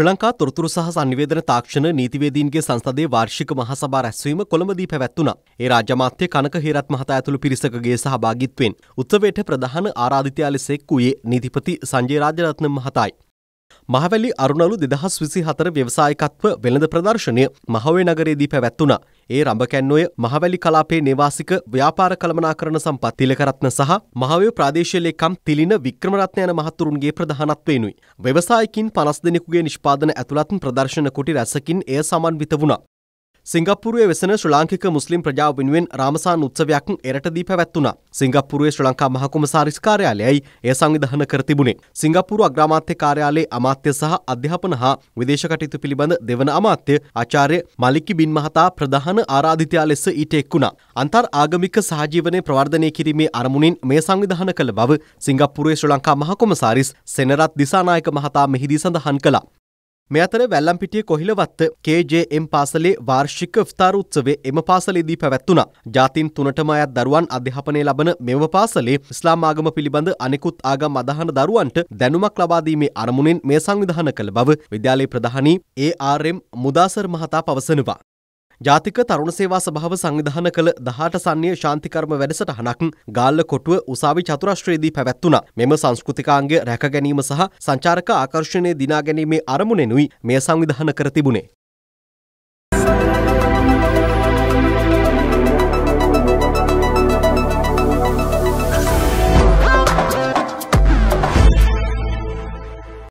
ශ්‍රී ලංකා තොරතුරු සහ සංවේදන තාක්ෂණ නීතිවේදීන්ගේ සංසදයේ වාර්ෂික මහසභා රැස්වීම කොළඹදී පැවැත්වුණා. ඒ රාජ්‍යමාත්‍ය කනක හේරත් මහතා ඇතුළු පිරිසකගේ සහභාගිත්වයෙන් උත්සවයට ප්‍රධාන ආරාධිතයා ලෙස එක් වූයේ නීතිපති සංජය රාජරත්න මහතායි. මහවැලි අරුණලු දෙදහස් විසි හතර ව්‍යවසායකත්ව වෙළඳ ප්‍රදර්ශනය මහවේ නගරයේදී පැවැත්වුණා. ඒ රඹකැන්නුවේ මහවැලි කලාපයේ නිවාසික ව්‍යාපාර කළමනාකරණ සම්පත් තිලකරත්න සහ මහවැව ප්‍රාදේශීය ලේකම් තිලින වික්‍රමරත්න යන මහතුරුන්ගේ ප්‍රධානත්වයෙනුයි. ව්‍යවසායකින් 50 දෙනෙකුගේ නිෂ්පාදන ඇතුළත් ප්‍රදර්ශන කුටි රැසකින් එය සමන්විත වුණා. සිංගප්පුරුවේ වෙසෙන ශ්‍රී ලාංකික මුස්ලිම් ප්‍රජාව වෙනුවෙන් රාමසාන් උත්සවයක් එරටදී පැවැත්වුණා. සිංගප්පුරුවේ ශ්‍රී ලංකා මහකොමසාරිස් කාර්යාලයයි එය සංවිධානය කර තිබුණේ. සිංගප්පූරු අග්‍රාමාත්‍ය කාර්යාලයේ අමාත්‍ය සහ අධ්‍යාපන හා විදේශ කටයුතු පිළිබඳ දෙවන අමාත්‍ය ආචාර්ය මලිකි බින් මහතා ප්‍රධාන ආරාධිතයා ලෙස ඊට එක්ුණා. අන්තර් ආගමික සහජීවනය ප්‍රවර්ධනය කිරීමේ අරමුණින් මේ සංවිධාන කළ බව සිංගප්පුරුවේ ශ්‍රී ලංකා මහකොමසාරිස් සෙනරත් දිසානායක මහතා මෙහිදී සඳහන් කළා. මේ අතර වැල්ලම්පිටිය කොහිලවත්ත KJM පාසලේ වාර්ෂික ඉෆ්තාර් උත්සවය එම පාසලේදී පැවැත්වුණා. ජාතින් තුනටම අයත් දරුවන් අධ්‍යාපනය ලබන මෙම පාසලේ ඉස්ලාම් ආගම පිළිබඳ අනෙකුත් ආගම් අදහන දරුවන්ට දැනුමක් ලබා දීමේ අරමුණෙන් මේ සංවිධාන කළ බව විද්‍යාලයේ ප්‍රධානී ARM මුදාසර් මහතා පවසනවා. ජාතික තරුණ සේවා සභාව සංවිධාන කළ 18 සන්නිය ශාන්තිකර්ම වැඩසටහනක් ගාල්ල කොටුව උසාවි චතුරාශ්‍රයේදී පැවැත්වුණා. මෙම සංස්කෘතිකාංගය රැක ගැනීම සහ සංචාරක ආකර්ෂණය දිනා ගැනීමේ අරමුණෙනුයි මෙය සංවිධාන කර තිබුණේ.